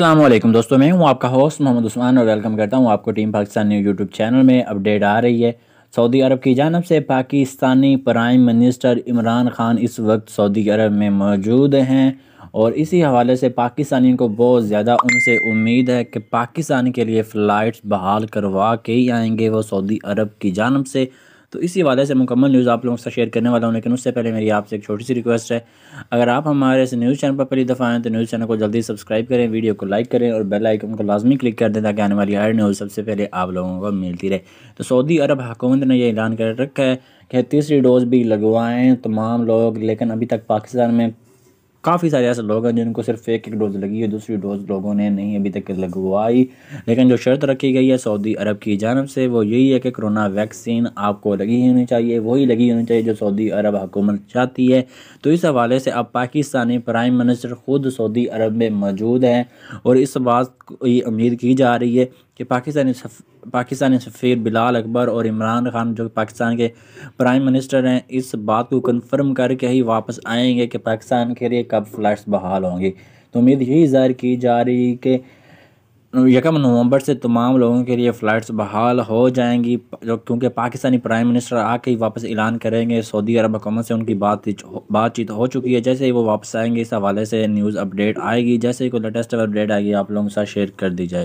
अल्लाम दोस्तों मैं हूं आपका होस्ट मोहम्मद उस्मान और वेलकम करता हूं आपको team Pakistan news YouTube channel में अपडेट आ रही है सऊदी अरब की जानब से पाकिस्तानी प्राइम मिनिस्टर इमरान खान इस वक्त सऊदी अरब में मौजूद हैं और इसी हवाले से पाकिस्तानियों को बहुत ज़्यादा उनसे उम्मीद है कि पाकिस्तान के लिए फ़्लाइट्स बहाल करवा के ही आएँगे वो सऊदी अरब की जानब से तो इसी वाले से मुकम्मल न्यूज़ आप लोगों से शेयर करने वाला हूँ लेकिन उससे पहले मेरी आपसे एक छोटी सी रिक्वेस्ट है अगर आप हमारे इस न्यूज़ चैनल पर पहली दफ़ा आएँ तो न्यूज़ चैनल को जल्दी सब्सक्राइब करें वीडियो को लाइक करें और बेल आइकन को लाजमी क्लिक कर दें ताकि आने वाली हर न्यूज़ सबसे पहले आप लोगों को मिलती रहे तो सऊदी अरब हुकूमत ने यह ऐलान कर रखा है कि तीसरी डोज भी लगवाएँ तमाम लोग लेकिन अभी तक पाकिस्तान में काफ़ी सारे ऐसे लोग हैं जिनको सिर्फ एक एक डोज़ लगी है दूसरी डोज़ लोगों ने नहीं अभी तक लगवाई लेकिन जो शर्त रखी गई है सऊदी अरब की जानब से वो यही है कि कोरोना वैक्सीन आपको लगी होनी चाहिए वही लगी होनी चाहिए जो सऊदी अरब हुकूमत चाहती है तो इस हवाले से अब पाकिस्तानी प्राइम मिनिस्टर खुद सऊदी अरब में मौजूद हैं और इस बात को ये उम्मीद की जा रही है कि पाकिस्तानी सफ, पाकिस्तानी सफ़ीर बिलाल अकबर और इमरान खान जो पाकिस्तान के प्राइम मिनिस्टर हैं इस बात को कंफर्म करके ही वापस आएंगे कि पाकिस्तान के लिए कब फ़्लाइट्स बहाल होंगी तो उम्मीद यही ज़ाहिर की जा रही कि यकम नवंबर से तमाम लोगों के लिए फ़्लाइट्स बहाल हो जाएंगी जो क्योंकि पाकिस्तानी प्राइम मिनिस्टर आके ही वापस ऐलान करेंगे सऊदी अरब हुकूमत से उनकी बात बातचीत हो चुकी है जैसे ही वो वापस आएंगे इस हवाले से न्यूज़ अपडेट आएगी जैसे ही कोई लेटेस्ट अपडेट आएगी आप लोगों के साथ शेयर कर दी जाएगी